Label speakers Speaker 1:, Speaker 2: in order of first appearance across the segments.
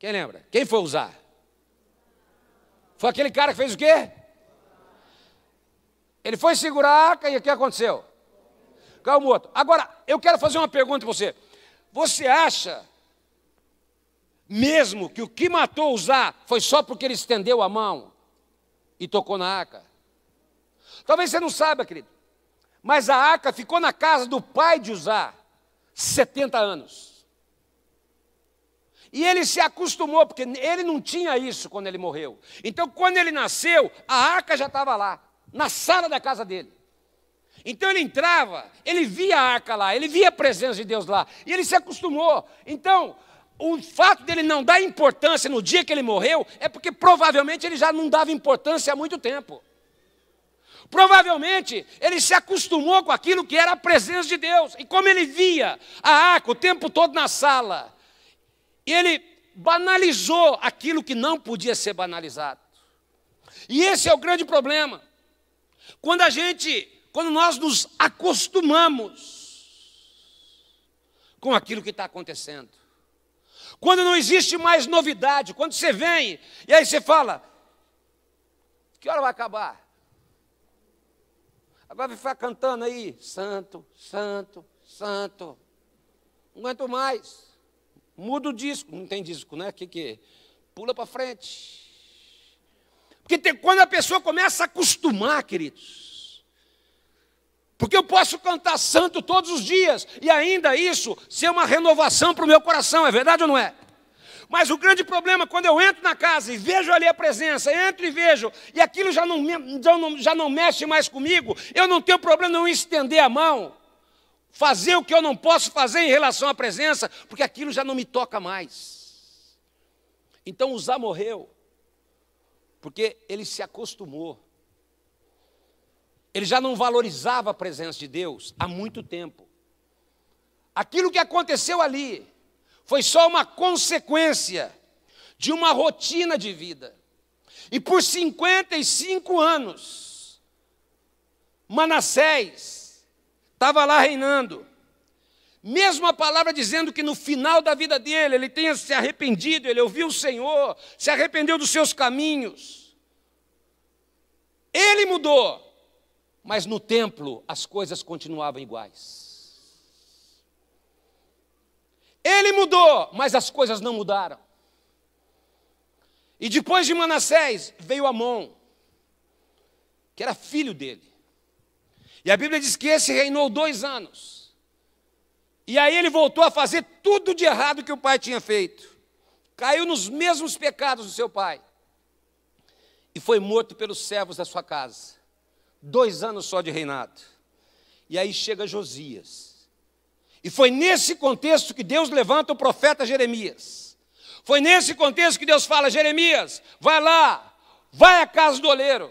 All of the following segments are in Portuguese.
Speaker 1: Quem lembra? Quem foi usar? Foi aquele cara que fez o quê? Ele foi segurar a e o que aconteceu? Calmo outro. Agora, eu quero fazer uma pergunta para você. Você acha mesmo que o que matou Usar foi só porque ele estendeu a mão e tocou na arca? Talvez você não saiba, querido, mas a arca ficou na casa do pai de Usar 70 anos. E ele se acostumou, porque ele não tinha isso quando ele morreu. Então, quando ele nasceu, a arca já estava lá, na sala da casa dele. Então ele entrava, ele via a arca lá, ele via a presença de Deus lá, e ele se acostumou. Então, o fato dele não dar importância no dia que ele morreu é porque provavelmente ele já não dava importância há muito tempo. Provavelmente ele se acostumou com aquilo que era a presença de Deus, e como ele via a arca o tempo todo na sala, e ele banalizou aquilo que não podia ser banalizado. E esse é o grande problema. Quando a gente, quando nós nos acostumamos com aquilo que está acontecendo, quando não existe mais novidade, quando você vem e aí você fala: que hora vai acabar? Agora vai ficar cantando aí, santo, santo, santo. Não aguento mais. Muda o disco. Não tem disco, né? O que, que é? Pula para frente. Porque tem, quando a pessoa começa a acostumar, queridos. Porque eu posso cantar santo todos os dias e ainda isso ser uma renovação para o meu coração, é verdade ou não é? Mas o grande problema, quando eu entro na casa e vejo ali a presença, entro e vejo, e aquilo já não, já não, já não mexe mais comigo, eu não tenho problema em estender a mão, fazer o que eu não posso fazer em relação à presença, porque aquilo já não me toca mais. Então Zá morreu, porque ele se acostumou. Ele já não valorizava a presença de Deus há muito tempo. Aquilo que aconteceu ali foi só uma consequência de uma rotina de vida. E por 55 anos, Manassés estava lá reinando. Mesmo a palavra dizendo que no final da vida dele, ele tenha se arrependido, ele ouviu o Senhor, se arrependeu dos seus caminhos. Ele mudou, mas no templo as coisas continuavam iguais. Ele mudou, mas as coisas não mudaram. E depois de Manassés veio Amon, que era filho dele. E a Bíblia diz que esse reinou dois anos. E aí ele voltou a fazer tudo de errado que o pai tinha feito. Caiu nos mesmos pecados do seu pai. E foi morto pelos servos da sua casa. Dois anos só de reinado. E aí chega Josias. E foi nesse contexto que Deus levanta o profeta Jeremias. Foi nesse contexto que Deus fala: Jeremias, vai lá, vai à casa do oleiro,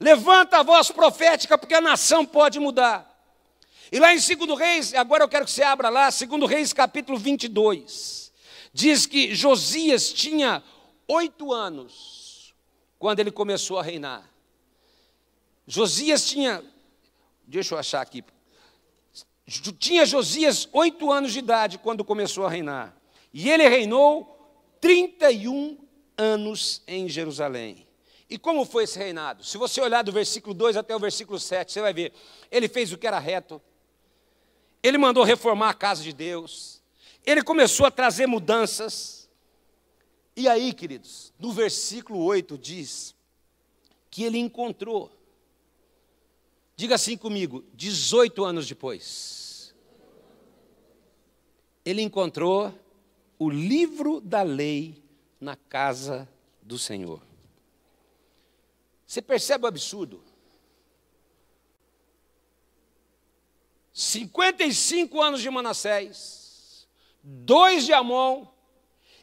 Speaker 1: Levanta a voz profética, porque a nação pode mudar. E lá em 2 Reis, agora eu quero que você abra lá, 2 Reis capítulo 22. Diz que Josias tinha oito anos quando ele começou a reinar. Josias tinha, deixa eu achar aqui, tinha Josias oito anos de idade quando começou a reinar. E ele reinou 31 anos em Jerusalém. E como foi esse reinado? Se você olhar do versículo 2 até o versículo 7, você vai ver. Ele fez o que era reto. Ele mandou reformar a casa de Deus. Ele começou a trazer mudanças. E aí, queridos, no versículo 8 diz que ele encontrou. Diga assim comigo, 18 anos depois. Ele encontrou o livro da lei na casa do Senhor. Você percebe o absurdo? 55 anos de Manassés, 2 de Amon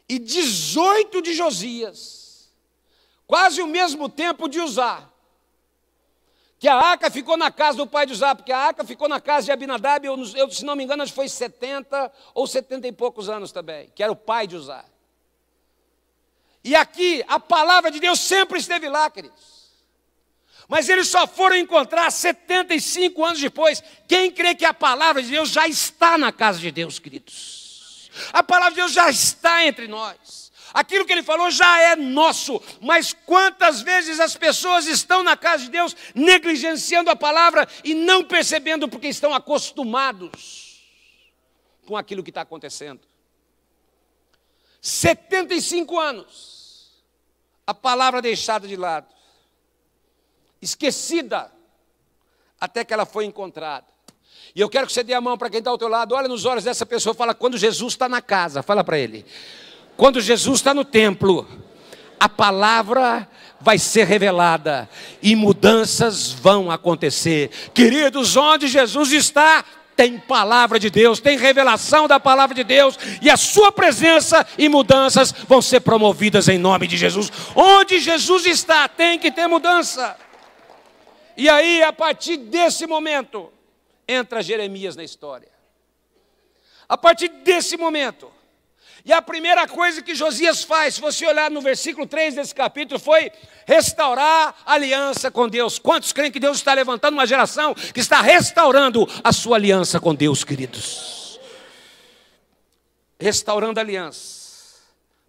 Speaker 1: e 18 de Josias, quase o mesmo tempo de Usar. Que a Aca ficou na casa do pai de Uzá, porque a Aca ficou na casa de Abinadab, eu, eu, se não me engano, acho que foi 70 ou 70 e poucos anos também, que era o pai de Uzá. E aqui a palavra de Deus sempre esteve lá, queridos. Mas eles só foram encontrar 75 anos depois. Quem crê que a palavra de Deus já está na casa de Deus, queridos? A palavra de Deus já está entre nós. Aquilo que ele falou já é nosso, mas quantas vezes as pessoas estão na casa de Deus negligenciando a palavra e não percebendo porque estão acostumados com aquilo que está acontecendo? 75 anos, a palavra deixada de lado esquecida, até que ela foi encontrada. E eu quero que você dê a mão para quem está ao teu lado, olha nos olhos dessa pessoa, fala quando Jesus está na casa, fala para ele. Quando Jesus está no templo, a palavra vai ser revelada e mudanças vão acontecer. Queridos, onde Jesus está, tem palavra de Deus, tem revelação da palavra de Deus, e a sua presença e mudanças vão ser promovidas em nome de Jesus. Onde Jesus está, tem que ter mudança. E aí, a partir desse momento, entra Jeremias na história. A partir desse momento, e a primeira coisa que Josias faz, se você olhar no versículo 3 desse capítulo, foi restaurar a aliança com Deus. Quantos creem que Deus está levantando uma geração que está restaurando a sua aliança com Deus, queridos? Restaurando a aliança.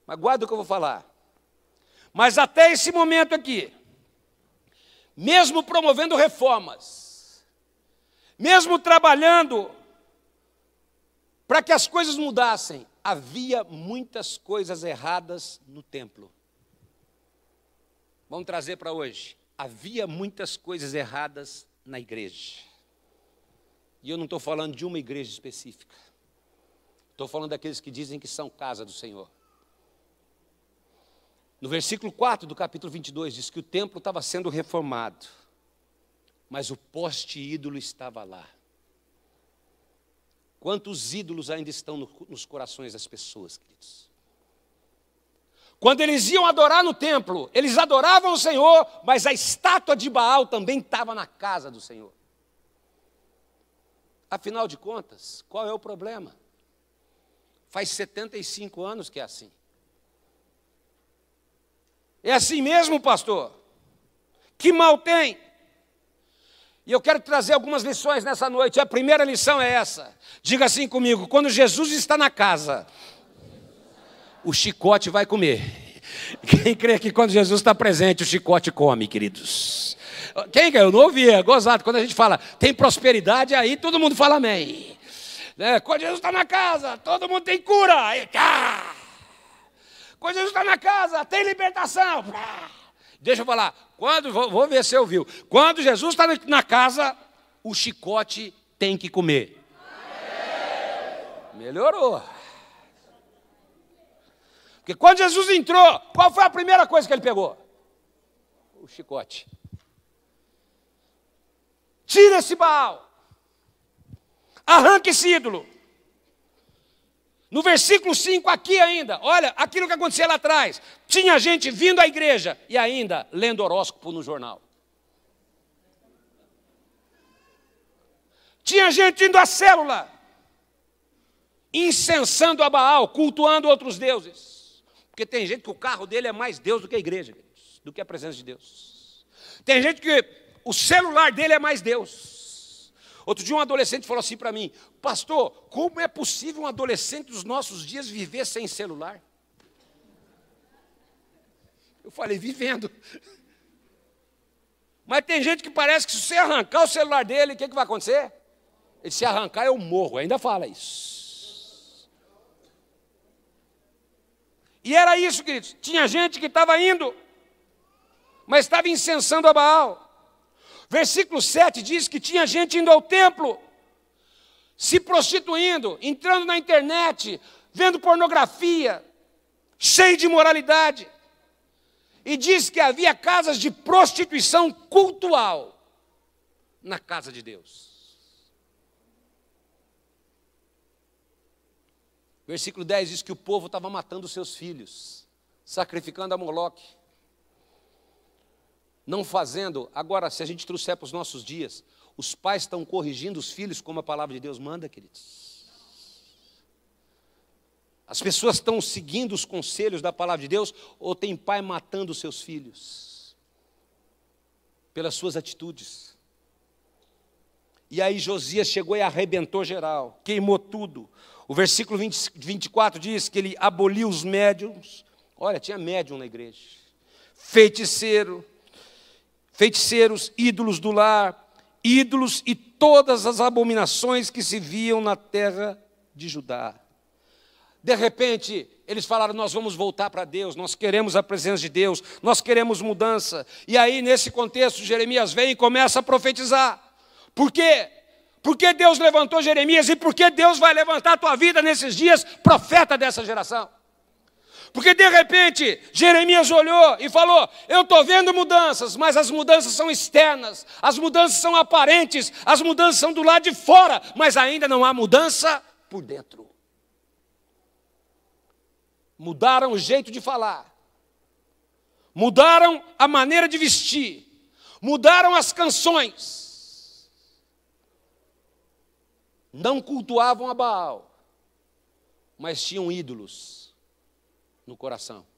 Speaker 1: Mas guarda o que eu vou falar. Mas até esse momento aqui, mesmo promovendo reformas, mesmo trabalhando para que as coisas mudassem, havia muitas coisas erradas no templo. Vamos trazer para hoje. Havia muitas coisas erradas na igreja. E eu não estou falando de uma igreja específica. Estou falando daqueles que dizem que são casa do Senhor. No versículo 4 do capítulo 22 diz que o templo estava sendo reformado, mas o poste ídolo estava lá. Quantos ídolos ainda estão no, nos corações das pessoas, queridos? Quando eles iam adorar no templo, eles adoravam o Senhor, mas a estátua de Baal também estava na casa do Senhor. Afinal de contas, qual é o problema? Faz 75 anos que é assim. É assim mesmo, pastor? Que mal tem? E eu quero trazer algumas lições nessa noite. A primeira lição é essa. Diga assim comigo: quando Jesus está na casa, o chicote vai comer. Quem crê que quando Jesus está presente, o chicote come, queridos? Quem quer? Eu não ouvi, é gozado. Quando a gente fala, tem prosperidade, aí todo mundo fala amém. Né? Quando Jesus está na casa, todo mundo tem cura. E, ah! Quando Jesus está na casa, tem libertação. Deixa eu falar. Quando, vou, ver se eu viu. Quando Jesus está na casa, o chicote tem que comer. Melhorou. Porque quando Jesus entrou, qual foi a primeira coisa que ele pegou? O chicote. Tira esse Baal. Arranca esse ídolo. No versículo 5, aqui ainda, olha aquilo que aconteceu lá atrás. Tinha gente vindo à igreja e ainda lendo horóscopo no jornal. Tinha gente indo à célula, incensando a Baal, cultuando outros deuses. Porque tem gente que o carro dele é mais Deus do que a igreja, do que a presença de Deus. Tem gente que o celular dele é mais Deus. Outro dia um adolescente falou assim para mim: Pastor, como é possível um adolescente dos nossos dias viver sem celular? Eu falei, vivendo. Mas tem gente que parece que se você arrancar o celular dele, o que, que vai acontecer? Ele se arrancar, eu morro. Ainda fala isso. E era isso, queridos. Tinha gente que estava indo, mas estava incensando a Baal. Versículo 7 diz que tinha gente indo ao templo, se prostituindo, entrando na internet, vendo pornografia, cheio de moralidade. E diz que havia casas de prostituição cultual na casa de Deus. Versículo 10 diz que o povo estava matando seus filhos, sacrificando a Moloque não fazendo. Agora, se a gente trouxer para os nossos dias, os pais estão corrigindo os filhos como a palavra de Deus manda, queridos. As pessoas estão seguindo os conselhos da palavra de Deus ou tem pai matando seus filhos pelas suas atitudes. E aí Josias chegou e arrebentou geral, queimou tudo. O versículo 20, 24 diz que ele aboliu os médiums. Olha, tinha médium na igreja. Feiticeiro, feiticeiros, ídolos do lar, ídolos e todas as abominações que se viam na terra de Judá. De repente, eles falaram: Nós vamos voltar para Deus, nós queremos a presença de Deus, nós queremos mudança. E aí, nesse contexto, Jeremias vem e começa a profetizar. Por quê? Porque Deus levantou Jeremias e porque Deus vai levantar a tua vida nesses dias, profeta dessa geração. Porque de repente Jeremias olhou e falou: Eu estou vendo mudanças, mas as mudanças são externas, as mudanças são aparentes, as mudanças são do lado de fora, mas ainda não há mudança por dentro. Mudaram o jeito de falar, mudaram a maneira de vestir, mudaram as canções. Não cultuavam a Baal, mas tinham ídolos no coração.